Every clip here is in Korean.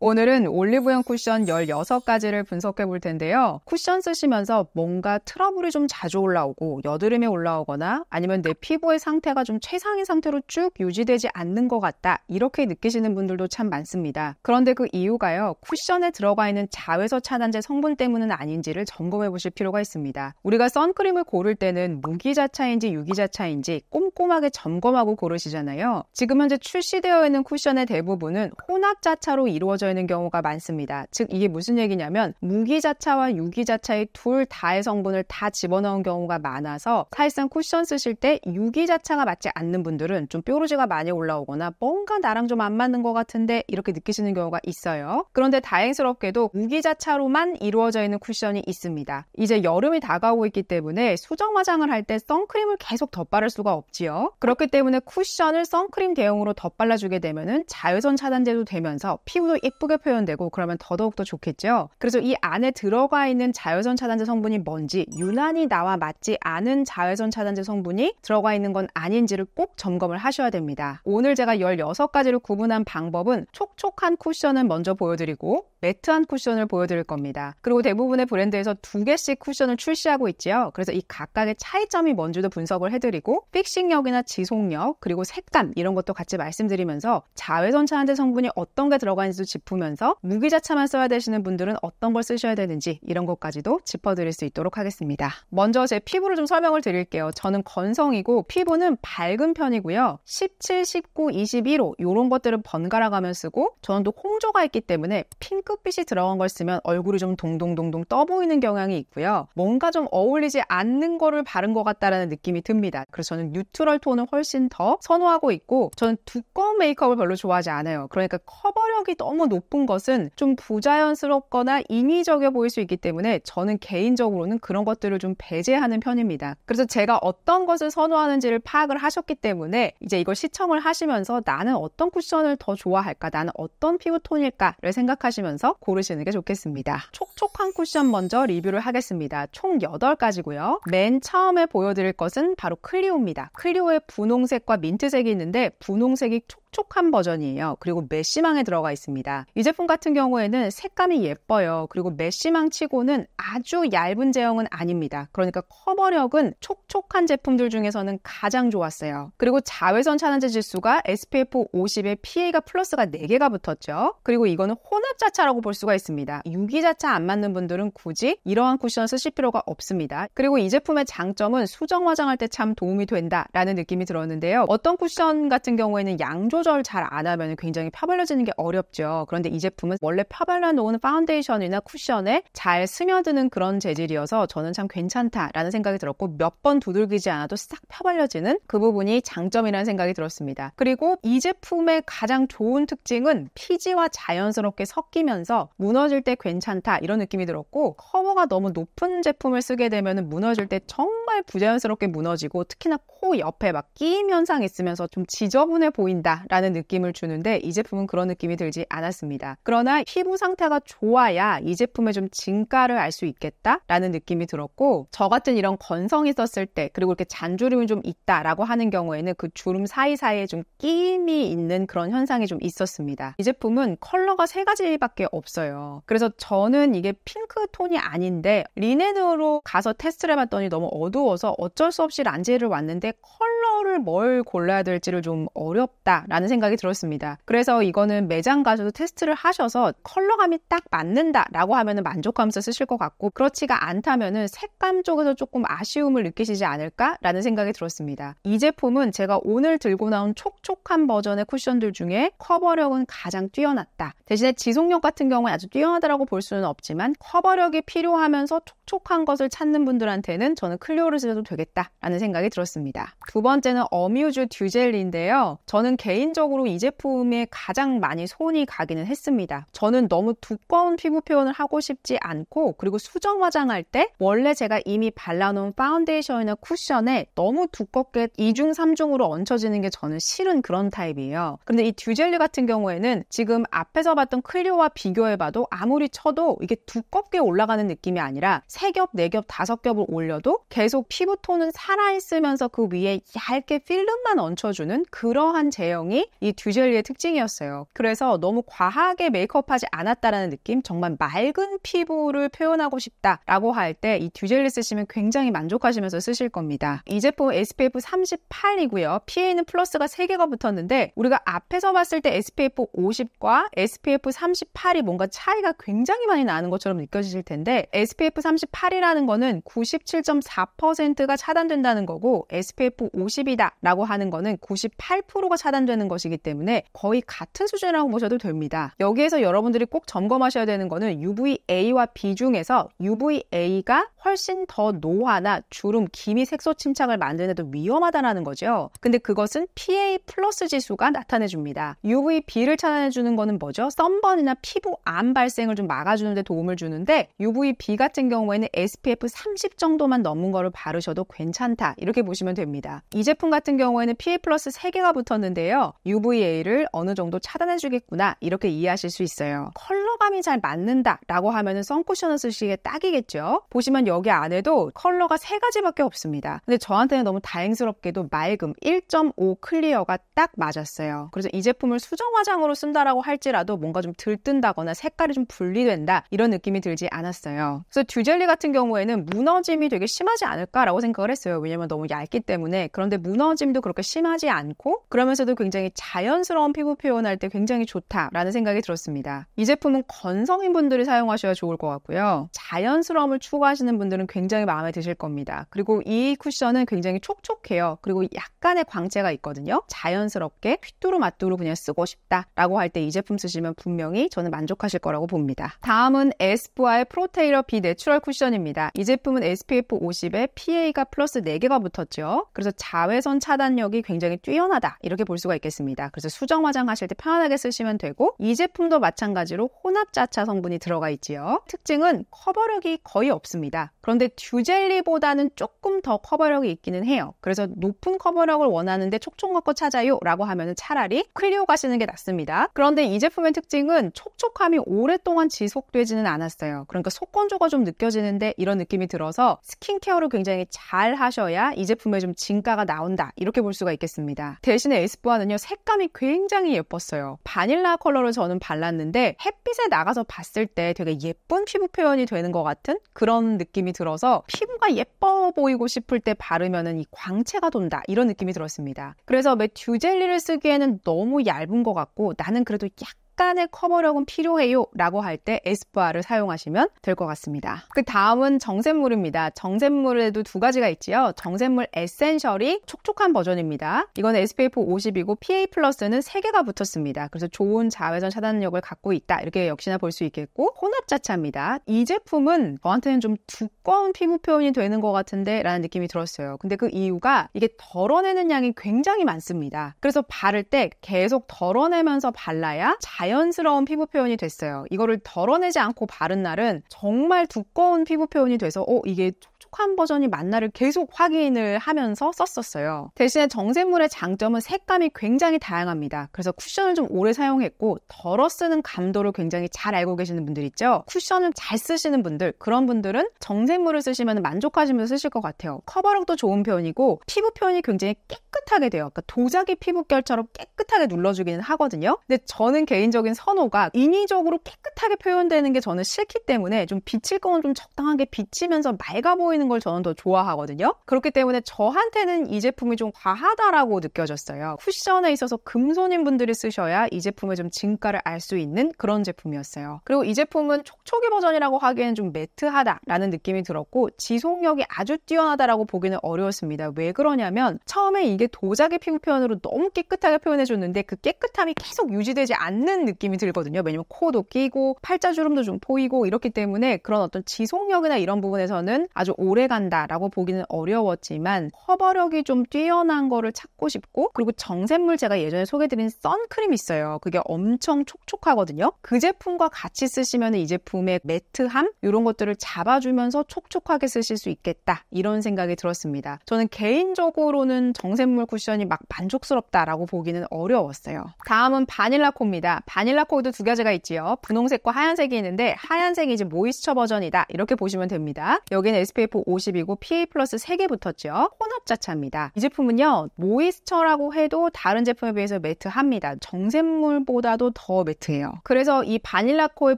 오늘은 올리브영 쿠션 16가지를 분석해 볼 텐데요. 쿠션 쓰시면서 뭔가 트러블이 좀 자주 올라오고 여드름이 올라오거나 아니면 내 피부의 상태가 좀 최상의 상태로 쭉 유지되지 않는 것 같다. 이렇게 느끼시는 분들도 참 많습니다. 그런데 그 이유가요. 쿠션에 들어가 있는 자외선 차단제 성분 때문은 아닌지를 점검해 보실 필요가 있습니다. 우리가 선크림을 고를 때는 무기자차인지 유기자차인지 꼼꼼하게 점검하고 고르시잖아요. 지금 현재 출시되어 있는 쿠션의 대부분은 혼합자차로 이루어져 있는 경우가 많습니다. 즉 이게 무슨 얘기냐면 무기자차와 유기자차의 둘 다의 성분을 다 집어넣은 경우가 많아서 사실상 쿠션 쓰실 때 유기자차가 맞지 않는 분들은 좀 뾰루지가 많이 올라오거나 뭔가 나랑 좀 안 맞는 것 같은데 이렇게 느끼시는 경우가 있어요. 그런데 다행스럽게도 무기자차로만 이루어져 있는 쿠션이 있습니다. 이제 여름이 다가오고 있기 때문에 수정 화장을 할 때 선크림을 계속 덧바를 수가 없지요. 그렇기 때문에 쿠션을 선크림 대용으로 덧발라주게 되면 자외선 차단제도 되면서 피부도 예쁘 예쁘게 표현되고 그러면 더더욱더 좋겠죠. 그래서 이 안에 들어가 있는 자외선 차단제 성분이 뭔지 유난히 나와 맞지 않은 자외선 차단제 성분이 들어가 있는 건 아닌지를 꼭 점검을 하셔야 됩니다. 오늘 제가 16가지를 구분한 방법은 촉촉한 쿠션을 먼저 보여드리고 매트한 쿠션을 보여드릴 겁니다. 그리고 대부분의 브랜드에서 두 개씩 쿠션을 출시하고 있지요. 그래서 이 각각의 차이점이 뭔지도 분석을 해드리고 픽싱력이나 지속력 그리고 색감 이런 것도 같이 말씀드리면서 자외선 차단제 성분이 어떤 게 들어가 있는지도 짚 짚으면서 무기자차만 써야 되시는 분들은 어떤 걸 쓰셔야 되는지 이런 것까지도 짚어드릴 수 있도록 하겠습니다. 먼저 제 피부를 좀 설명을 드릴게요. 저는 건성이고 피부는 밝은 편이고요. 17, 19, 21호 이런 것들은 번갈아 가며 쓰고 저는 또 홍조가 있기 때문에 핑크빛이 들어간 걸 쓰면 얼굴이 좀 동동동동 떠 보이는 경향이 있고요. 뭔가 좀 어울리지 않는 거를 바른 것 같다라는 느낌이 듭니다. 그래서 저는 뉴트럴 톤을 훨씬 더 선호하고 있고 저는 두꺼운 메이크업을 별로 좋아하지 않아요. 그러니까 커버력이 너무 높 높은 것은 좀 부자연스럽거나 인위적여 보일 수 있기 때문에 저는 개인적으로는 그런 것들을 좀 배제하는 편입니다. 그래서 제가 어떤 것을 선호하는지를 파악을 하셨기 때문에 이제 이걸 시청을 하시면서 나는 어떤 쿠션을 더 좋아할까, 나는 어떤 피부톤일까를 생각하시면서 고르시는 게 좋겠습니다. 촉촉한 쿠션 먼저 리뷰를 하겠습니다. 총 8가지고요. 맨 처음에 보여드릴 것은 바로 클리오입니다. 클리오의 분홍색과 민트색이 있는데 분홍색이 촉 촉촉한 버전이에요. 그리고 메쉬망에 들어가 있습니다. 이 제품 같은 경우에는 색감이 예뻐요. 그리고 메쉬망 치고는 아주 얇은 제형은 아닙니다. 그러니까 커버력은 촉촉한 제품들 중에서는 가장 좋았어요. 그리고 자외선 차단제 지수가 SPF 50에 PA가 플러스가 4개가 붙었죠. 그리고 이거는 혼합자차라고 볼 수가 있습니다. 유기자차 안 맞는 분들은 굳이 이러한 쿠션 쓰실 필요가 없습니다. 그리고 이 제품의 장점은 수정 화장할 때 참 도움이 된다라는 느낌이 들었는데요. 어떤 쿠션 같은 경우에는 양조 조절 잘안 하면 굉장히 펴발려지는게 어렵죠. 그런데 이 제품은 원래 펴발려 놓은 파운데이션이나 쿠션에 잘 스며드는 그런 재질이어서 저는 참 괜찮다라는 생각이 들었고 몇 번 두들기지 않아도 싹 펴발려지는 그 부분이 장점이라는 생각이 들었습니다. 그리고 이 제품의 가장 좋은 특징은 피지와 자연스럽게 섞이면서 무너질 때 괜찮다 이런 느낌이 들었고 커버가 너무 높은 제품을 쓰게 되면 무너질 때 정말 부자연스럽게 무너지고 특히나 코 옆에 막 끼임 현상 있으면서 좀 지저분해 보인다 라는 느낌을 주는데 이 제품은 그런 느낌이 들지 않았습니다. 그러나 피부 상태가 좋아야 이 제품의 좀 진가를 알 수 있겠다 라는 느낌이 들었고 저 같은 이런 건성이 썼을 때 그리고 이렇게 잔주름이 좀 있다라고 하는 경우에는 그 주름 사이사이에 좀 끼임이 있는 그런 현상이 좀 있었습니다. 이 제품은 컬러가 세 가지밖에 없어요. 그래서 저는 이게 핑크 톤이 아닌데 리넨으로 가서 테스트를 해봤더니 너무 어두워서 어쩔 수 없이 란제를 왔는데 컬러를 뭘 골라야 될지를 좀 어렵다. 라는 라는 생각이 들었습니다. 그래서 이거는 매장 가셔도 테스트를 하셔서 컬러감이 딱 맞는다라고 하면은 만족하면서 쓰실 것 같고 그렇지가 않다면은 색감 쪽에서 조금 아쉬움을 느끼시지 않을까라는 생각이 들었습니다. 이 제품은 제가 오늘 들고 나온 촉촉한 버전의 쿠션들 중에 커버력은 가장 뛰어났다. 대신에 지속력 같은 경우는 아주 뛰어나다라고 볼 수는 없지만 커버력이 필요하면서 촉촉한 것을 찾는 분들한테는 저는 클리오를 쓰셔도 되겠다라는 생각이 들었습니다. 두 번째는 어뮤즈 듀젤인데요. 저는 개인 개인적으로 이 제품에 가장 많이 손이 가기는 했습니다. 저는 너무 두꺼운 피부 표현을 하고 싶지 않고 그리고 수정 화장할 때 원래 제가 이미 발라놓은 파운데이션이나 쿠션에 너무 두껍게 2중, 3중으로 얹혀지는 게 저는 싫은 그런 타입이에요. 그런데 이 듀젤리 같은 경우에는 지금 앞에서 봤던 크리오와 비교해봐도 아무리 쳐도 이게 두껍게 올라가는 느낌이 아니라 3겹, 4겹, 5겹을 올려도 계속 피부톤은 살아있으면서 그 위에 얇게 필름만 얹혀주는 그러한 제형이 디자이이 듀젤리의 특징이었어요. 그래서 너무 과하게 메이크업하지 않았다라는 느낌, 정말 맑은 피부를 표현하고 싶다라고 할 때 이 듀젤리 쓰시면 굉장히 만족하시면서 쓰실 겁니다. 이 제품 SPF 38이고요. PA는 플러스가 3개가 붙었는데 우리가 앞에서 봤을 때 SPF 50과 SPF 38이 뭔가 차이가 굉장히 많이 나는 것처럼 느껴지실 텐데 SPF 38이라는 거는 97.4%가 차단된다는 거고 SPF 50이다라고 하는 거는 98%가 차단되는 하는 것이기 때문에 거의 같은 수준이라고 보셔도 됩니다. 여기에서 여러분들이 꼭 점검하셔야 되는 거는 UVA와 B 중에서 UVA가 훨씬 더 노화나 주름, 기미 색소 침착을 만드는 데도위험하다는 거죠. 근데 그것은 PA 플러스 지수가 나타내 줍니다. UVB를 차단해 주는 거는 뭐죠? 썬번이나 피부암 발생을 좀 막아주는 데 도움을 주는데 UVB 같은 경우에는 SPF 30 정도만 넘은 거를 바르셔도 괜찮다 이렇게 보시면 됩니다. 이 제품 같은 경우에는 PA 플러스 3개가 붙었는데요. UVA를 어느 정도 차단해주겠구나 이렇게 이해하실 수 있어요. 컬러감이 잘 맞는다 라고 하면은 선쿠션을 쓰시기에 딱이겠죠. 보시면 여기 안에도 컬러가 세 가지밖에 없습니다. 근데 저한테는 너무 다행스럽게도 맑음 1.5 클리어가 딱 맞았어요. 그래서 이 제품을 수정 화장으로 쓴다라고 할지라도 뭔가 좀 들뜬다거나 색깔이 좀 분리된다 이런 느낌이 들지 않았어요. 그래서 듀젤리 같은 경우에는 무너짐이 되게 심하지 않을까라고 생각을 했어요. 왜냐면 너무 얇기 때문에 그런데 무너짐도 그렇게 심하지 않고 그러면서도 굉장히 자연스러운 피부 표현할 때 굉장히 좋다라는 생각이 들었습니다. 이 제품은 건성인 분들이 사용하셔야 좋을 것 같고요. 자연스러움을 추구하시는 분들은 굉장히 마음에 드실 겁니다. 그리고 이 쿠션은 굉장히 촉촉해요. 그리고 약간의 광채가 있거든요. 자연스럽게 휘뚜루 마뚜루 그냥 쓰고 싶다라고 할 때 이 제품 쓰시면 분명히 저는 만족하실 거라고 봅니다. 다음은 에스쁘아의 프로테이러 비 내추럴 쿠션입니다. 이 제품은 SPF 50에 PA가 플러스 4개가 붙었죠. 그래서 자외선 차단력이 굉장히 뛰어나다 이렇게 볼 수가 있겠습니다. 있습니다. 그래서 수정 화장하실 때 편하게 안 쓰시면 되고 이 제품도 마찬가지로 혼합자차 성분이 들어가 있지요. 특징은 커버력이 거의 없습니다. 그런데 듀젤리보다는 조금 더 커버력이 있기는 해요. 그래서 높은 커버력을 원하는데 촉촉 먹고 찾아요 라고 하면 차라리 클리오 가시는 게 낫습니다. 그런데 이 제품의 특징은 촉촉함이 오랫동안 지속되지는 않았어요. 그러니까 속건조가 좀 느껴지는데 이런 느낌이 들어서 스킨케어를 굉장히 잘 하셔야 이 제품의 좀 진가가 나온다 이렇게 볼 수가 있겠습니다. 대신에 에스쁘아는요 색감이 굉장히 예뻤어요. 바닐라 컬러를 저는 발랐는데 햇빛에 나가서 봤을 때 되게 예쁜 피부 표현이 되는 것 같은 그런 느낌이 들어서 피부가 예뻐 보이고 싶을 때바르면이 광채가 돈다 이런 느낌이 들었습니다. 그래서 매튜 젤리를 쓰기에는 너무 얇은 것 같고 나는 그래도 약간 약간의 커버력은 필요해요 라고 할 때 에스쁘아를 사용하시면 될 것 같습니다. 그 다음은 정샘물입니다. 정샘물에도 두 가지가 있지요. 정샘물 에센셜이 촉촉한 버전입니다. 이건 SPF 50이고 PA 플러스는 3개가 붙었습니다. 그래서 좋은 자외선 차단력을 갖고 있다. 이렇게 역시나 볼 수 있겠고 혼합자차입니다. 이 제품은 저한테는 좀 두꺼운 피부 표현이 되는 것 같은데 라는 느낌이 들었어요. 근데 그 이유가 이게 덜어내는 양이 굉장히 많습니다. 그래서 바를 때 계속 덜어내면서 발라야 잘 자연스러운 피부 표현이 됐어요. 이거를 덜어내지 않고 바른 날은 정말 두꺼운 피부 표현이 돼서 어 이게 촉촉한 버전이 만나를 계속 확인을 하면서 썼었어요. 대신에 정샘물의 장점은 색감이 굉장히 다양합니다. 그래서 쿠션을 좀 오래 사용했고 덜어 쓰는 감도를 굉장히 잘 알고 계시는 분들 있죠. 쿠션을 잘 쓰시는 분들 그런 분들은 정샘물을 쓰시면 만족하시면서 쓰실 것 같아요. 커버력도 좋은 편이고 피부 표현이 굉장히 깨끗하게 돼요. 그러니까 도자기 피부결처럼 깨끗하게 눌러주기는 하거든요. 근데 저는 개인적인 선호가 인위적으로 깨끗하게 표현되는 게 저는 싫기 때문에 좀 비칠 거는 좀 적당하게 비치면서 맑아 보이는 보이는 걸 저는 더 좋아하거든요. 그렇기 때문에 저한테는 이 제품이 좀 과하다라고 느껴졌어요. 쿠션에 있어서 금손인 분들이 쓰셔야 이 제품의 좀 진가를 알 수 있는 그런 제품이었어요. 그리고 이 제품은 촉촉이 버전이라고 하기에는 좀 매트하다라는 느낌이 들었고 지속력이 아주 뛰어나다라고 보기는 어려웠습니다. 왜 그러냐면 처음에 이게 도자기 피부 표현으로 너무 깨끗하게 표현해 줬는데 그 깨끗함이 계속 유지되지 않는 느낌이 들거든요. 왜냐면 코도 끼고 팔자주름도 좀 보이고 이렇기 때문에 그런 어떤 지속력이나 이런 부분에서는 아주 오 오래 간다라고 보기는 어려웠지만 커버력이 좀 뛰어난 거를 찾고 싶고 그리고 정샘물 제가 예전에 소개드린 선크림 있어요. 그게 엄청 촉촉하거든요. 그 제품과 같이 쓰시면 이 제품의 매트함 이런 것들을 잡아주면서 촉촉하게 쓰실 수 있겠다 이런 생각이 들었습니다. 저는 개인적으로는 정샘물 쿠션이 막 만족스럽다라고 보기는 어려웠어요. 다음은 바닐라코입니다. 바닐라코도 두 가지가 있지요. 분홍색과 하얀색이 있는데 하얀색이 이제 모이스처 버전이다 이렇게 보시면 됩니다. 여기는 SPF 50이고 PA 플러스 3개 붙었죠. 혼합 자차입니다. 이 제품은요. 모이스처라고 해도 다른 제품에 비해서 매트합니다. 정샘물보다도 더 매트해요. 그래서 이 바닐라 코의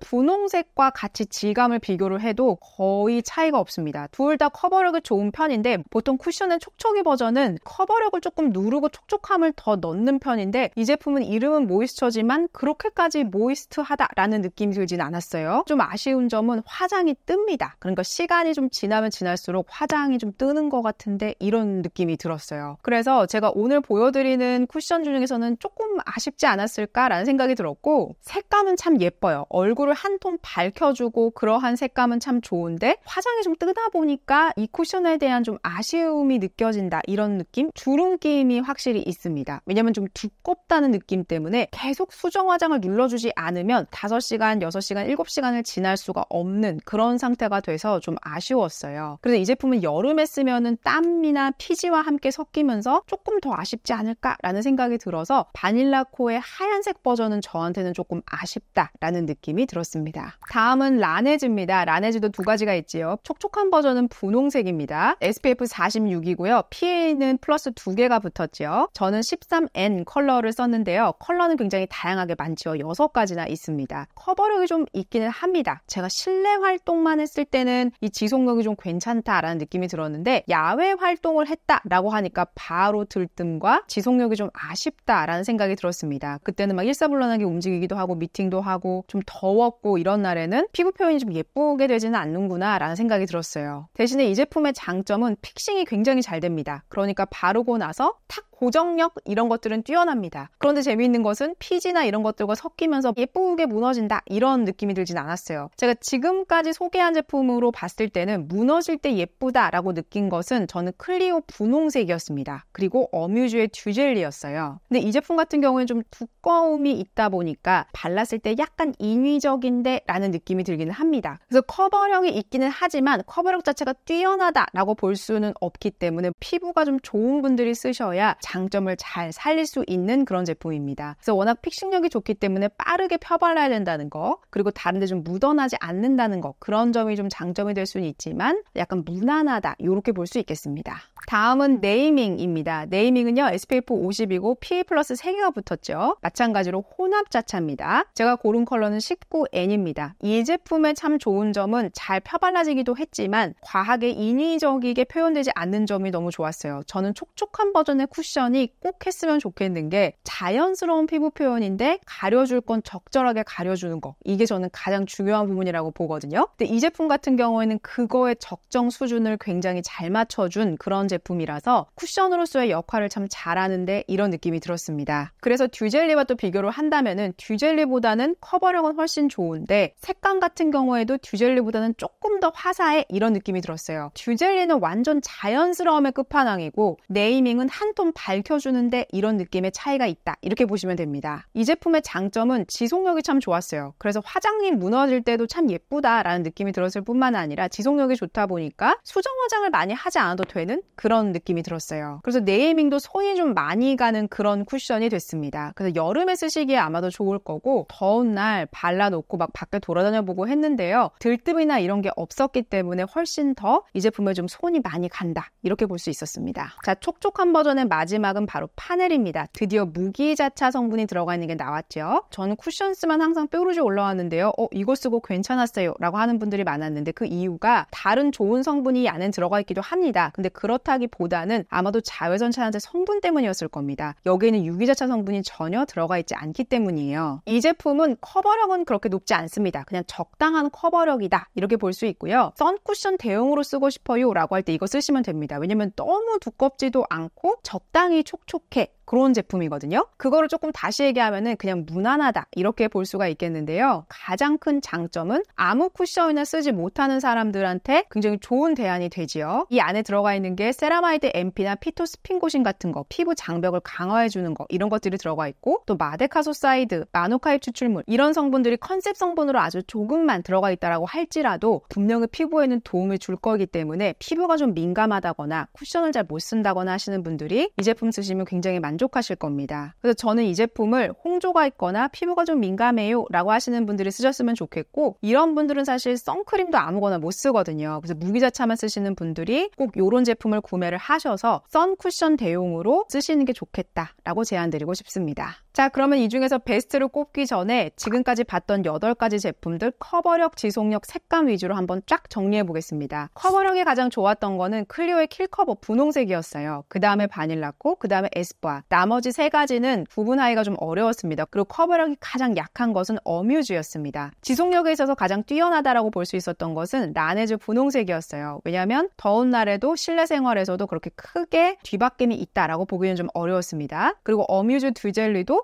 분홍색과 같이 질감을 비교를 해도 거의 차이가 없습니다. 둘 다 커버력이 좋은 편인데 보통 쿠션의 촉촉이 버전은 커버력을 조금 누르고 촉촉함을 더 넣는 편인데 이 제품은 이름은 모이스처지만 그렇게까지 모이스트하다라는 느낌이 들진 않았어요. 좀 아쉬운 점은 화장이 뜹니다. 그러니까 시간이 좀 지나면 지나 지날수록 화장이 좀 뜨는 것 같은데 이런 느낌이 들었어요. 그래서 제가 오늘 보여드리는 쿠션 중에서는 조금 아쉽지 않았을까라는 생각이 들었고 색감은 참 예뻐요. 얼굴을 한 톤 밝혀주고 그러한 색감은 참 좋은데 화장이 좀 뜨다 보니까 이 쿠션에 대한 좀 아쉬움이 느껴진다 이런 느낌? 주름낌이 확실히 있습니다. 왜냐면 좀 두껍다는 느낌 때문에 계속 수정 화장을 눌러주지 않으면 5시간, 6시간, 7시간을 지날 수가 없는 그런 상태가 돼서 좀 아쉬웠어요. 그래서 이 제품은 여름에 쓰면은 땀이나 피지와 함께 섞이면서 조금 더 아쉽지 않을까라는 생각이 들어서 바닐라 코의 하얀색 버전은 저한테는 조금 아쉽다라는 느낌이 들었습니다. 다음은 라네즈입니다. 라네즈도 두 가지가 있지요. 촉촉한 버전은 분홍색입니다. SPF 46이고요. PA는 플러스 두 개가 붙었죠 저는 13N 컬러를 썼는데요. 컬러는 굉장히 다양하게 많지요. 6가지나 있습니다. 커버력이 좀 있기는 합니다. 제가 실내 활동만 했을 때는 이 지속력이 좀 괜찮 괜찮다라는 느낌이 들었는데 야외 활동을 했다라고 하니까 바로 들뜸과 지속력이 좀 아쉽다라는 생각이 들었습니다. 그때는 막 일사불란하게 움직이기도 하고 미팅도 하고 좀 더웠고 이런 날에는 피부 표현이 좀 예쁘게 되지는 않는구나라는 생각이 들었어요. 대신에 이 제품의 장점은 픽싱이 굉장히 잘 됩니다. 그러니까 바르고 나서 탁 고정력 이런 것들은 뛰어납니다. 그런데 재미있는 것은 피지나 이런 것들과 섞이면서 예쁘게 무너진다 이런 느낌이 들진 않았어요. 제가 지금까지 소개한 제품으로 봤을 때는 무너질 때 예쁘다라고 느낀 것은 저는 클리오 분홍색이었습니다. 그리고 어뮤즈의 듀젤리였어요. 근데 이 제품 같은 경우에는 좀 두꺼움이 있다 보니까 발랐을 때 약간 인위적인데 라는 느낌이 들기는 합니다. 그래서 커버력이 있기는 하지만 커버력 자체가 뛰어나다라고 볼 수는 없기 때문에 피부가 좀 좋은 분들이 쓰셔야 장점을 잘 살릴 수 있는 그런 제품입니다. 그래서 워낙 픽싱력이 좋기 때문에 빠르게 펴발라야 된다는 거, 그리고 다른데 좀 묻어나지 않는다는 거, 그런 점이 좀 장점이 될 수는 있지만 약간 무난하다, 이렇게 볼 수 있겠습니다. 다음은 네이밍입니다. 네이밍은요, SPF 50이고 PA 플러스 3개가 붙었죠. 마찬가지로 혼합 자차입니다. 제가 고른 컬러는 19N입니다. 이 제품의 참 좋은 점은 잘 펴발라지기도 했지만 과하게 인위적이게 표현되지 않는 점이 너무 좋았어요. 저는 촉촉한 버전의 쿠션 쿠션이 꼭 했으면 좋겠는 게 자연스러운 피부 표현인데 가려줄 건 적절하게 가려주는 거. 이게 저는 가장 중요한 부분이라고 보거든요. 근데 이 제품 같은 경우에는 그거의 적정 수준을 굉장히 잘 맞춰준 그런 제품이라서 쿠션으로서의 역할을 참 잘하는데 이런 느낌이 들었습니다. 그래서 듀젤리와 또 비교를 한다면은 듀젤리보다는 커버력은 훨씬 좋은데 색감 같은 경우에도 듀젤리보다는 조금 더 화사해 이런 느낌이 들었어요. 듀젤리는 완전 자연스러움의 끝판왕이고 네이밍은 한톤 밝혀주는데 이런 느낌의 차이가 있다. 이렇게 보시면 됩니다. 이 제품의 장점은 지속력이 참 좋았어요. 그래서 화장이 무너질 때도 참 예쁘다라는 느낌이 들었을 뿐만 아니라 지속력이 좋다 보니까 수정 화장을 많이 하지 않아도 되는 그런 느낌이 들었어요. 그래서 네이밍도 손이 좀 많이 가는 그런 쿠션이 됐습니다. 그래서 여름에 쓰시기에 아마도 좋을 거고 더운 날 발라놓고 막 밖에 돌아다녀 보고 했는데요. 들뜸이나 이런 게 없었기 때문에 훨씬 더 이 제품에 좀 손이 많이 간다. 이렇게 볼 수 있었습니다. 자, 촉촉한 버전의 마지막 마지막은 바로 파넬입니다. 드디어 무기자차 성분이 들어가 있는 게 나왔죠. 저는 쿠션스만 항상 뾰루지 올라왔는데요. 어, 이거 쓰고 괜찮았어요. 라고 하는 분들이 많았는데 그 이유가 다른 좋은 성분이 안에 들어가 있기도 합니다. 근데 그렇다기보다는 아마도 자외선 차단제 성분 때문이었을 겁니다. 여기에는 유기자차 성분이 전혀 들어가 있지 않기 때문이에요. 이 제품은 커버력은 그렇게 높지 않습니다. 그냥 적당한 커버력이다. 이렇게 볼 수 있고요. 선쿠션 대용으로 쓰고 싶어요. 라고 할 때 이거 쓰시면 됩니다. 왜냐면 너무 두껍지도 않고 적당 땅이 촉촉해 그런 제품이거든요. 그거를 조금 다시 얘기하면 그냥 무난하다 이렇게 볼 수가 있겠는데요. 가장 큰 장점은 아무 쿠션이나 쓰지 못하는 사람들한테 굉장히 좋은 대안이 되지요. 이 안에 들어가 있는 게 세라마이드 MP나 피토스핀고신 같은 거, 피부 장벽을 강화해 주는 거 이런 것들이 들어가 있고 또 마데카소사이드, 마노카입 추출물 이런 성분들이 컨셉 성분으로 아주 조금만 들어가 있다라고 할지라도 분명히 피부에는 도움을 줄 거기 때문에 피부가 좀 민감하다거나 쿠션을 잘 못 쓴다거나 하시는 분들이 이 제품 쓰시면 굉장히 많이 만족하실 겁니다. 그래서 저는 이 제품을 홍조가 있거나 피부가 좀 민감해요 라고 하시는 분들이 쓰셨으면 좋겠고 이런 분들은 사실 선크림도 아무거나 못 쓰거든요. 그래서 무기자차만 쓰시는 분들이 꼭 이런 제품을 구매를 하셔서 선쿠션 대용으로 쓰시는 게 좋겠다라고 제안드리고 싶습니다. 자, 그러면 이 중에서 베스트를 꼽기 전에 지금까지 봤던 8 가지 제품들 커버력, 지속력, 색감 위주로 한번 쫙 정리해 보겠습니다. 커버력이 가장 좋았던 거는 클리오의 킬커버 분홍색이었어요. 그 다음에 바닐라코, 그 다음에 에스쁘아. 나머지 세 가지는 구분하기가 좀 어려웠습니다. 그리고 커버력이 가장 약한 것은 어뮤즈였습니다. 지속력에 있어서 가장 뛰어나다라고 볼 수 있었던 것은 라네즈 분홍색이었어요. 왜냐하면 더운 날에도 실내 생활에서도 그렇게 크게 뒤바뀜이 있다라고 보기는 좀 어려웠습니다. 그리고 어뮤즈 듀젤리도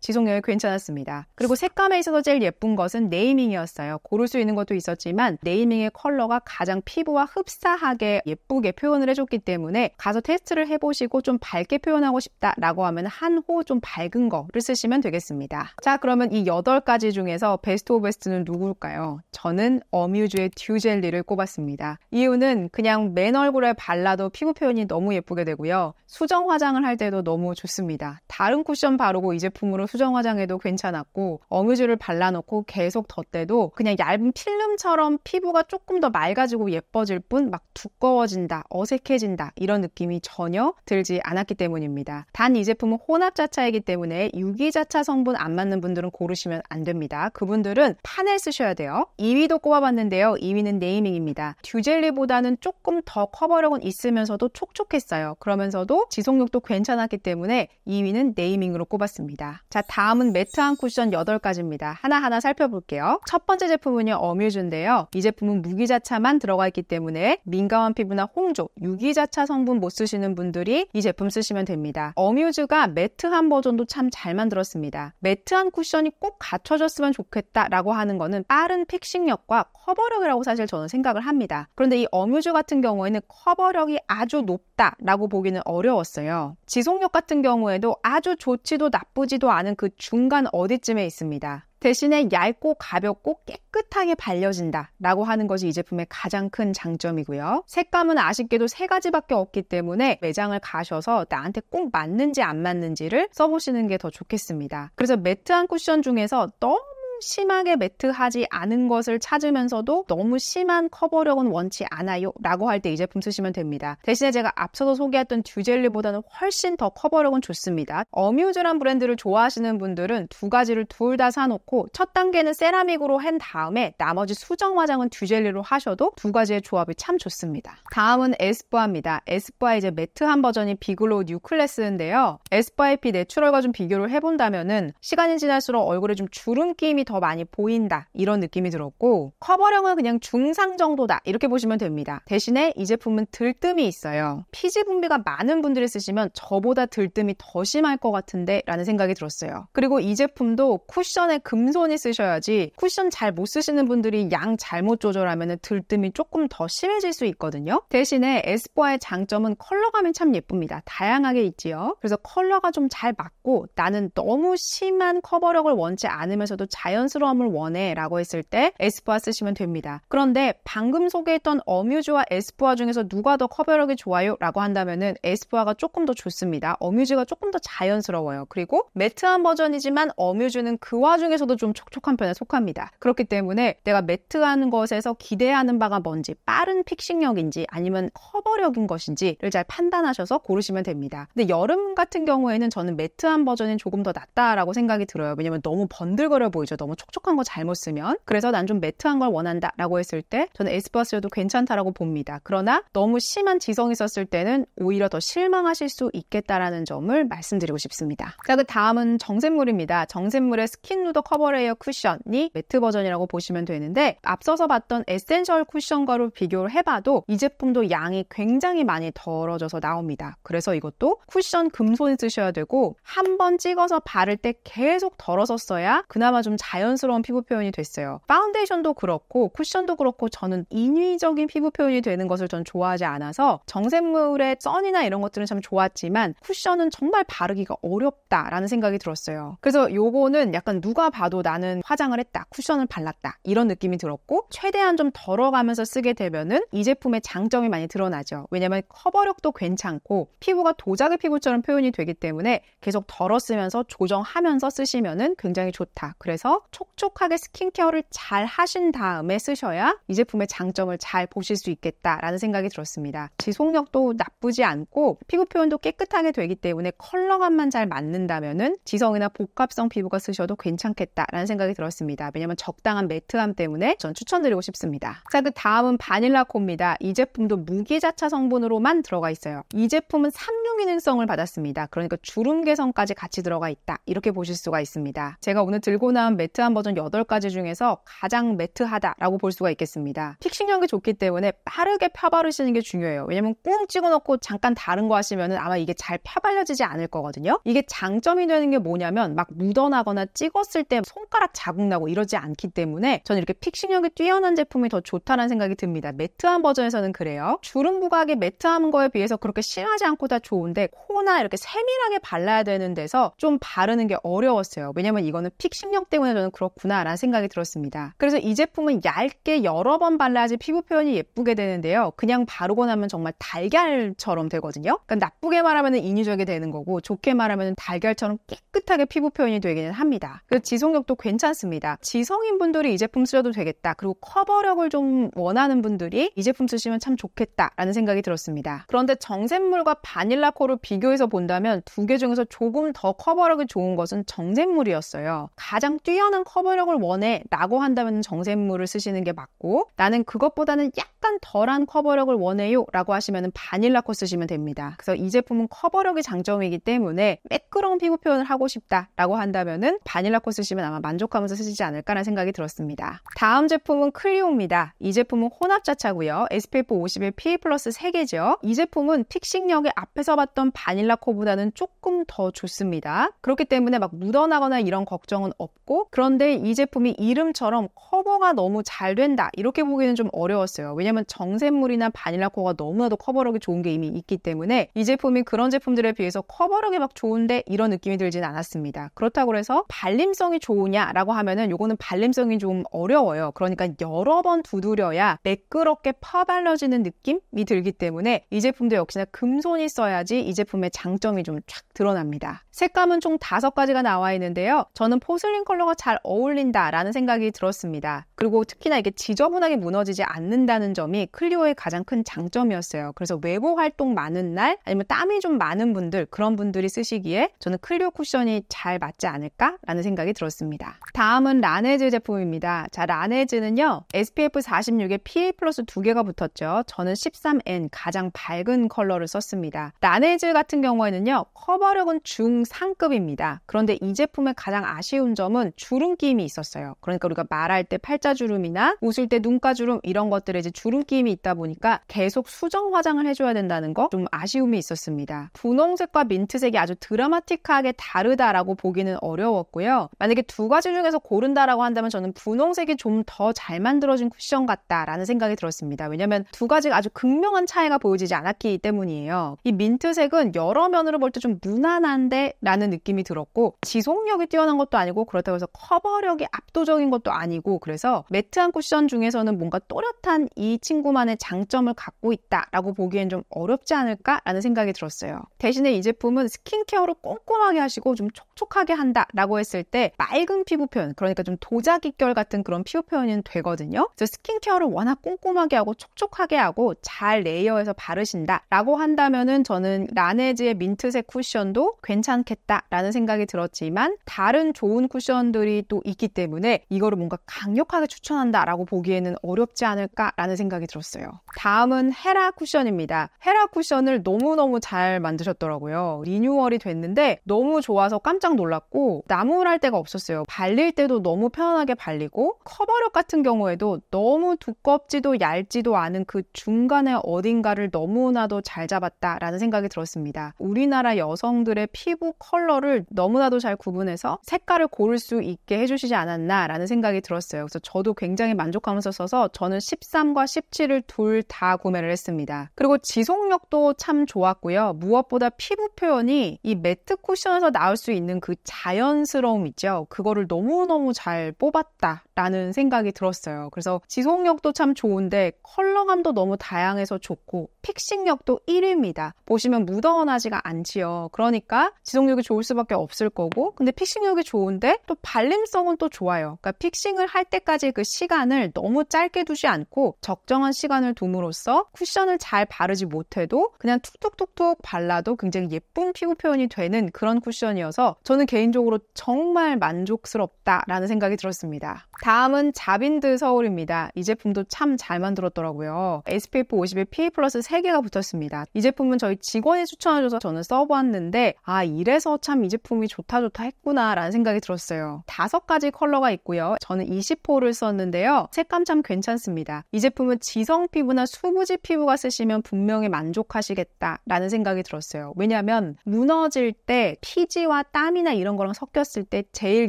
지속력이 괜찮았습니다. 그리고 색감에 있어서 제일 예쁜 것은 네이밍이었어요. 고를 수 있는 것도 있었지만 네이밍의 컬러가 가장 피부와 흡사하게 예쁘게 표현을 해줬기 때문에 가서 테스트를 해보시고 좀 밝게 표현하고 싶다라고 하면 한 호 좀 밝은 거를 쓰시면 되겠습니다. 자 그러면 이 8가지 중에서 베스트 오브 베스트는 누굴까요? 저는 어뮤즈의 듀젤리를 꼽았습니다. 이유는 그냥 맨 얼굴에 발라도 피부 표현이 너무 예쁘게 되고요. 수정 화장을 할 때도 너무 좋습니다. 다른 쿠션 바르고 이 제품으로 수정 화장에도 괜찮았고 어뮤즈를 발라놓고 계속 덧대도 그냥 얇은 필름처럼 피부가 조금 더 맑아지고 예뻐질 뿐 막 두꺼워진다, 어색해진다 이런 느낌이 전혀 들지 않았기 때문입니다. 단 이 제품은 혼합 자차이기 때문에 유기자차 성분 안 맞는 분들은 고르시면 안 됩니다. 그분들은 판을 쓰셔야 돼요. 2위도 꼽아봤는데요. 2위는 네이밍입니다. 듀젤리보다는 조금 더 커버력은 있으면서도 촉촉했어요. 그러면서도 지속력도 괜찮았기 때문에 2위는 네이밍으로 꼽았습니다. 자, 자, 다음은 매트한 쿠션 8가지입니다. 하나하나 살펴볼게요. 첫 번째 제품은요, 어뮤즈인데요. 이 제품은 무기자차만 들어가 있기 때문에 민감한 피부나 홍조, 유기자차 성분 못 쓰시는 분들이 이 제품 쓰시면 됩니다. 어뮤즈가 매트한 버전도 참 잘 만들었습니다. 매트한 쿠션이 꼭 갖춰졌으면 좋겠다라고 하는 거는 빠른 픽싱력과 커버력이라고 사실 저는 생각을 합니다. 그런데 이 어뮤즈 같은 경우에는 커버력이 아주 높다라고 보기는 어려웠어요. 지속력 같은 경우에도 아주 좋지도 나쁘지도 않은 나는 그 중간 어디쯤에 있습니다. 대신에 얇고 가볍고 깨끗하게 발려진다 라고 하는 것이 이 제품의 가장 큰 장점이고요. 색감은 아쉽게도 세 가지밖에 없기 때문에 매장을 가셔서 나한테 꼭 맞는지 안 맞는지를 써보시는 게 더 좋겠습니다. 그래서 매트한 쿠션 중에서 너무 심하게 매트하지 않은 것을 찾으면서도 너무 심한 커버력은 원치 않아요 라고 할 때 이 제품 쓰시면 됩니다. 대신에 제가 앞서서 소개했던 듀젤리보다는 훨씬 더 커버력은 좋습니다. 어뮤즈란 브랜드를 좋아하시는 분들은 두 가지를 둘 다 사놓고 첫 단계는 세라믹으로 한 다음에 나머지 수정 화장은 듀젤리로 하셔도 두 가지의 조합이 참 좋습니다. 다음은 에스쁘아입니다. 에스쁘아 이제 매트한 버전이 비글로우 뉴클래스인데요. 에스쁘아 IP 내추럴과 좀 비교를 해본다면은 시간이 지날수록 얼굴에 좀 주름 끼임이 더 많이 보인다 이런 느낌이 들었고 커버력은 그냥 중상 정도다 이렇게 보시면 됩니다. 대신에 이 제품은 들뜸이 있어요. 피지 분비가 많은 분들이 쓰시면 저보다 들뜸이 더 심할 것 같은데 라는 생각이 들었어요. 그리고 이 제품도 쿠션에 금손이 쓰셔야지 쿠션 잘 못 쓰시는 분들이 양 잘못 조절하면 들뜸이 조금 더 심해질 수 있거든요. 대신에 에스쁘아의 장점은 컬러감이 참 예쁩니다. 다양하게 있지요. 그래서 컬러가 좀 잘 맞고 나는 너무 심한 커버력을 원치 않으면서도 자연 자연스러움을 원해 라고 했을 때 에스쁘아 쓰시면 됩니다. 그런데 방금 소개했던 어뮤즈와 에스쁘아 중에서 누가 더 커버력이 좋아요? 라고 한다면은 에스쁘아가 조금 더 좋습니다. 어뮤즈가 조금 더 자연스러워요. 그리고 매트한 버전이지만 어뮤즈는 그 와중에서도 좀 촉촉한 편에 속합니다. 그렇기 때문에 내가 매트한 것에서 기대하는 바가 뭔지 빠른 픽싱력인지 아니면 커버력인 것인지를 잘 판단하셔서 고르시면 됩니다. 근데 여름 같은 경우에는 저는 매트한 버전이 조금 더 낫다라고 생각이 들어요. 왜냐면 너무 번들거려 보이죠. 너무 너무 촉촉한 거 잘못 쓰면 그래서 난 좀 매트한 걸 원한다라고 했을 때 저는 에스쁘아스여도 괜찮다라고 봅니다. 그러나 너무 심한 지성이 있었을 때는 오히려 더 실망하실 수 있겠다라는 점을 말씀드리고 싶습니다. 자, 그러니까 그 다음은 정샘물입니다. 정샘물의 스킨 누더 커버 레이어 쿠션이 매트 버전이라고 보시면 되는데 앞서서 봤던 에센셜 쿠션과로 비교를 해봐도 이 제품도 양이 굉장히 많이 덜어져서 나옵니다. 그래서 이것도 쿠션 금손을 쓰셔야 되고 한 번 찍어서 바를 때 계속 덜어서 써야 그나마 좀잘 자연스러운 피부 표현이 됐어요. 파운데이션도 그렇고 쿠션도 그렇고 저는 인위적인 피부 표현이 되는 것을 전 좋아하지 않아서 정샘물의 썬이나 이런 것들은 참 좋았지만 쿠션은 정말 바르기가 어렵다라는 생각이 들었어요. 그래서 요거는 약간 누가 봐도 나는 화장을 했다, 쿠션을 발랐다 이런 느낌이 들었고 최대한 좀 덜어가면서 쓰게 되면은 이 제품의 장점이 많이 드러나죠. 왜냐면 커버력도 괜찮고 피부가 도자기 피부처럼 표현이 되기 때문에 계속 덜어 쓰면서 조정하면서 쓰시면은 굉장히 좋다. 그래서 촉촉하게 스킨케어를 잘 하신 다음에 쓰셔야 이 제품의 장점을 잘 보실 수 있겠다라는 생각이 들었습니다. 지속력도 나쁘지 않고 피부 표현도 깨끗하게 되기 때문에 컬러감만 잘 맞는다면은 지성이나 복합성 피부가 쓰셔도 괜찮겠다라는 생각이 들었습니다. 왜냐면 적당한 매트함 때문에 전 추천드리고 싶습니다. 자, 그 다음은 바닐라코입니다. 이 제품도 무기자차 성분으로만 들어가 있어요. 이 제품은 삼류 기능성을 받았습니다. 그러니까 주름 개선까지 같이 들어가 있다. 이렇게 보실 수가 있습니다. 제가 오늘 들고 나온 매트 매트한 버전 8가지 중에서 가장 매트하다라고 볼 수가 있겠습니다. 픽싱력이 좋기 때문에 빠르게 펴바르시는 게 중요해요. 왜냐면 꾹 찍어놓고 잠깐 다른 거 하시면 아마 이게 잘 펴발려지지 않을 거거든요. 이게 장점이 되는 게 뭐냐면 막 묻어나거나 찍었을 때 손가락 자국나고 이러지 않기 때문에 저는 이렇게 픽싱력이 뛰어난 제품이 더 좋다는 생각이 듭니다. 매트한 버전에서는 그래요. 주름 부각이 매트한 거에 비해서 그렇게 심하지 않고 다 좋은데 코나 이렇게 세밀하게 발라야 되는 데서 좀 바르는 게 어려웠어요. 왜냐면 이거는 픽싱력 때문에 사람들은 그렇구나라는 생각이 들었습니다. 그래서 이 제품은 얇게 여러 번 발라야지 피부 표현이 예쁘게 되는데요. 그냥 바르고 나면 정말 달걀처럼 되거든요. 그러니까 나쁘게 말하면 인위적이 되는 거고 좋게 말하면 달걀처럼 깨끗하게 피부 표현이 되기는 합니다. 그래서 지속력도 괜찮습니다. 지성인 분들이 이 제품 쓰셔도 되겠다. 그리고 커버력을 좀 원하는 분들이 이 제품 쓰시면 참 좋겠다라는 생각이 들었습니다. 그런데 정샘물과 바닐라 코를 비교해서 본다면 두 개 중에서 조금 더 커버력이 좋은 것은 정샘물이었어요. 가장 뛰어난 충분한 커버력을 원해 라고 한다면 정샘물을 쓰시는 게 맞고 나는 그것보다는 약간 덜한 커버력을 원해요 라고 하시면 바닐라코 쓰시면 됩니다. 그래서 이 제품은 커버력이 장점이기 때문에 매끄러운 피부 표현을 하고 싶다 라고 한다면 바닐라코 쓰시면 아마 만족하면서 쓰시지 않을까라는 생각이 들었습니다. 다음 제품은 클리오입니다. 이 제품은 혼합자차고요. SPF 50에 PA 플러스 3개죠. 이 제품은 픽싱력의 앞에서 봤던 바닐라코보다는 조금 더 좋습니다. 그렇기 때문에 막 묻어나거나 이런 걱정은 없고 그런데 이 제품이 이름처럼 커버가 너무 잘 된다. 이렇게 보기는 좀 어려웠어요. 왜냐면 정샘물이나 바닐라코가 너무나도 커버력이 좋은 게 이미 있기 때문에 이 제품이 그런 제품들에 비해서 커버력이 막 좋은데 이런 느낌이 들진 않았습니다. 그렇다고 해서 발림성이 좋으냐라고 하면은 요거는 발림성이 좀 어려워요. 그러니까 여러 번 두드려야 매끄럽게 퍼발러지는 느낌이 들기 때문에 이 제품도 역시나 금손이 써야지 이 제품의 장점이 좀 쫙 드러납니다. 색감은 총 다섯 가지가 나와 있는데요. 저는 포슬린 컬러가 잘잘 어울린다라는 생각이 들었습니다. 그리고 특히나 이게 지저분하게 무너지지 않는다는 점이 클리오의 가장 큰 장점이었어요. 그래서 외부 활동 많은 날 아니면 땀이 좀 많은 분들 그런 분들이 쓰시기에 저는 클리오 쿠션이 잘 맞지 않을까라는 생각이 들었습니다. 다음은 라네즈 제품입니다. 자, 라네즈는요. SPF 46에 PA 플러스 두 개가 붙었죠. 저는 13N 가장 밝은 컬러를 썼습니다. 라네즈 같은 경우에는요. 커버력은 중상급입니다. 그런데 이 제품의 가장 아쉬운 점은 주름 끼임이 있었어요. 그러니까 우리가 말할 때 팔자 콧자주름이나 웃을 때 눈가주름 이런 것들에 이제 주름 끼임이 있다 보니까 계속 수정 화장을 해줘야 된다는 거 좀 아쉬움이 있었습니다. 분홍색과 민트색이 아주 드라마틱하게 다르다라고 보기는 어려웠고요. 만약에 두 가지 중에서 고른다라고 한다면 저는 분홍색이 좀 더 잘 만들어진 쿠션 같다라는 생각이 들었습니다. 왜냐하면 두 가지가 아주 극명한 차이가 보여지지 않았기 때문이에요. 이 민트색은 여러 면으로 볼 때 좀 무난한데 라는 느낌이 들었고 지속력이 뛰어난 것도 아니고 그렇다고 해서 커버력이 압도적인 것도 아니고 그래서 매트한 쿠션 중에서는 뭔가 또렷한 이 친구만의 장점을 갖고 있다라고 보기엔 좀 어렵지 않을까라는 생각이 들었어요. 대신에 이 제품은 스킨케어를 꼼꼼하게 하시고 좀 촉촉하게 한다라고 했을 때 맑은 피부 표현, 그러니까 좀 도자기결 같은 그런 피부 표현이 되거든요. 그래서 스킨케어를 워낙 꼼꼼하게 하고 촉촉하게 하고 잘 레이어해서 바르신다라고 한다면은 저는 라네즈의 민트색 쿠션도 괜찮겠다라는 생각이 들었지만 다른 좋은 쿠션들이 또 있기 때문에 이거를 뭔가 강력하게 추천한다라고 보기에는 어렵지 않을까라는 생각이 들었어요. 다음은 헤라 쿠션입니다. 헤라 쿠션을 너무너무 잘 만드셨더라고요. 리뉴얼이 됐는데 너무 좋아서 깜짝 놀랐고 나무랄 데가 없었어요. 발릴 때도 너무 편하게 발리고 커버력 같은 경우에도 너무 두껍지도 얇지도 않은 그 중간에 어딘가를 너무나도 잘 잡았다라는 생각이 들었습니다. 우리나라 여성들의 피부 컬러를 너무나도 잘 구분해서 색깔을 고를 수 있게 해주시지 않았나라는 생각이 들었어요. 그래서 저 저도 굉장히 만족하면서 써서 저는 13과 17을 둘 다 구매를 했습니다. 그리고 지속력도 참 좋았고요. 무엇보다 피부 표현이 이 매트 쿠션에서 나올 수 있는 그 자연스러움 있죠. 그거를 너무너무 잘 뽑았다. 라는 생각이 들었어요. 그래서 지속력도 참 좋은데 컬러감도 너무 다양해서 좋고 픽싱력도 1위입니다. 보시면 묻어나지가 않지요. 그러니까 지속력이 좋을 수밖에 없을 거고 근데 픽싱력이 좋은데 또 발림성은 또 좋아요. 그러니까 픽싱을 할 때까지 그 시간을 너무 짧게 두지 않고 적정한 시간을 둠으로써 쿠션을 잘 바르지 못해도 그냥 툭툭툭툭 발라도 굉장히 예쁜 피부 표현이 되는 그런 쿠션이어서 저는 개인적으로 정말 만족스럽다라는 생각이 들었습니다. 다음은 자빈드 서울입니다. 이 제품도 참 잘 만들었더라고요. SPF 50에 PA 플러스 3개가 붙었습니다. 이 제품은 저희 직원이 추천해줘서 저는 써보았는데 아 이래서 참 이 제품이 좋다 좋다 했구나 라는 생각이 들었어요. 다섯 가지 컬러가 있고요. 저는 20호를 썼는데요. 색감 참 괜찮습니다. 이 제품은 지성 피부나 수부지 피부가 쓰시면 분명히 만족하시겠다 라는 생각이 들었어요. 왜냐하면 무너질 때 피지와 땀이나 이런 거랑 섞였을 때 제일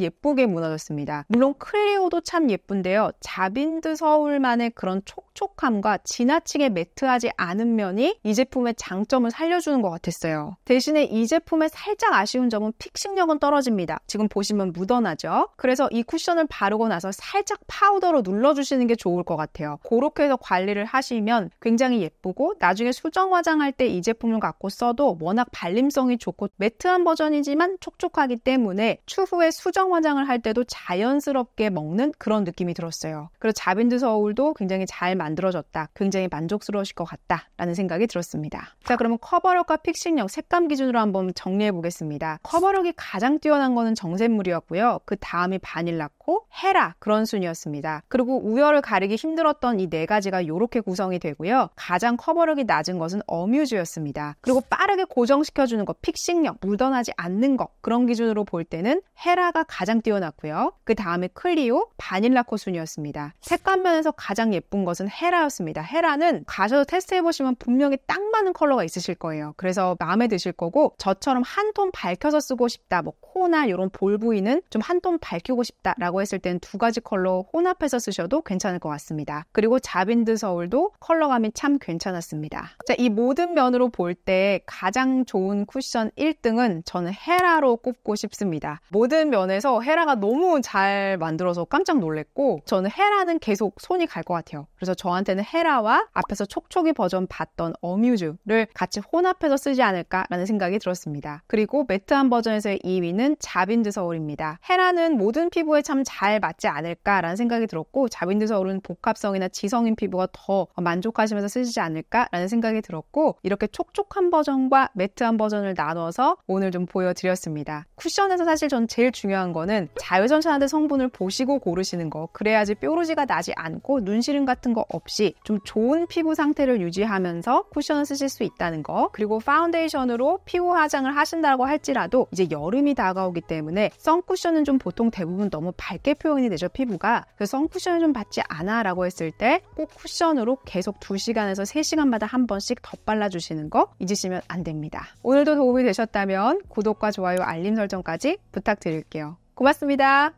예쁘게 무너졌습니다. 물론 클리오도 참 예쁜데요. 자빈드 서울만의 그런 촉 촉촉함과 지나치게 매트하지 않은 면이 이 제품의 장점을 살려주는 것 같았어요. 대신에 이 제품의 살짝 아쉬운 점은 픽싱력은 떨어집니다. 지금 보시면 묻어나죠? 그래서 이 쿠션을 바르고 나서 살짝 파우더로 눌러주시는 게 좋을 것 같아요. 그렇게 해서 관리를 하시면 굉장히 예쁘고 나중에 수정 화장할 때 이 제품을 갖고 써도 워낙 발림성이 좋고 매트한 버전이지만 촉촉하기 때문에 추후에 수정 화장을 할 때도 자연스럽게 먹는 그런 느낌이 들었어요. 그리고 자빈드 서울도 굉장히 잘 만들어졌다. 굉장히 만족스러우실 것 같다라는 생각이 들었습니다. 자, 그러면 커버력과 픽싱력 색감 기준으로 한번 정리해 보겠습니다. 커버력이 가장 뛰어난 거는 정샘물이었고요. 그 다음이 바닐라코, 헤라 그런 순이었습니다. 그리고 우열을 가리기 힘들었던 이 네 가지가 이렇게 구성이 되고요. 가장 커버력이 낮은 것은 어뮤즈였습니다. 그리고 빠르게 고정시켜주는 것, 픽싱력, 묻어나지 않는 것 그런 기준으로 볼 때는 헤라가 가장 뛰어났고요. 그 다음에 클리오, 바닐라코 순이었습니다. 색감 면에서 가장 예쁜 것은 헤라였습니다. 헤라는 가셔서 테스트해보시면 분명히 딱 맞는 컬러가 있으실 거예요. 그래서 마음에 드실 거고 저처럼 한 톤 밝혀서 쓰고 싶다, 뭐 코나 이런 볼 부위는 좀 한 톤 밝히고 싶다라고 했을 땐 두 가지 컬러 혼합해서 쓰셔도 괜찮을 것 같습니다. 그리고 자빈드 서울도 컬러감이 참 괜찮았습니다. 자, 이 모든 면으로 볼 때 가장 좋은 쿠션 1등은 저는 헤라로 꼽고 싶습니다. 모든 면에서 헤라가 너무 잘 만들어서 깜짝 놀랬고 저는 헤라는 계속 손이 갈 것 같아요. 그래서 저한테는 헤라와 앞에서 촉촉이 버전 봤던 어뮤즈를 같이 혼합해서 쓰지 않을까라는 생각이 들었습니다. 그리고 매트한 버전에서의 2위는 자빈드 서울입니다. 헤라는 모든 피부에 참 잘 맞지 않을까라는 생각이 들었고 자빈드 서울은 복합성이나 지성인 피부가 더 만족하시면서 쓰시지 않을까라는 생각이 들었고 이렇게 촉촉한 버전과 매트한 버전을 나눠서 오늘 좀 보여드렸습니다. 쿠션에서 사실 전 제일 중요한 거는 자외선 차단제 성분을 보시고 고르시는 거 그래야지 뾰루지가 나지 않고 눈시름 같은 거 없이 좀 좋은 피부 상태를 유지하면서 쿠션을 쓰실 수 있다는 거 그리고 파운데이션으로 피부 화장을 하신다고 할지라도 이제 여름이 다가오기 때문에 선쿠션은 좀 보통 대부분 너무 밝게 표현이 되죠 피부가 그래서 선쿠션을 좀 받지 않아 라고 했을 때 꼭 쿠션으로 계속 2시간에서 3시간마다 한 번씩 덧발라주시는 거 잊으시면 안 됩니다 오늘도 도움이 되셨다면 구독과 좋아요 알림 설정까지 부탁드릴게요 고맙습니다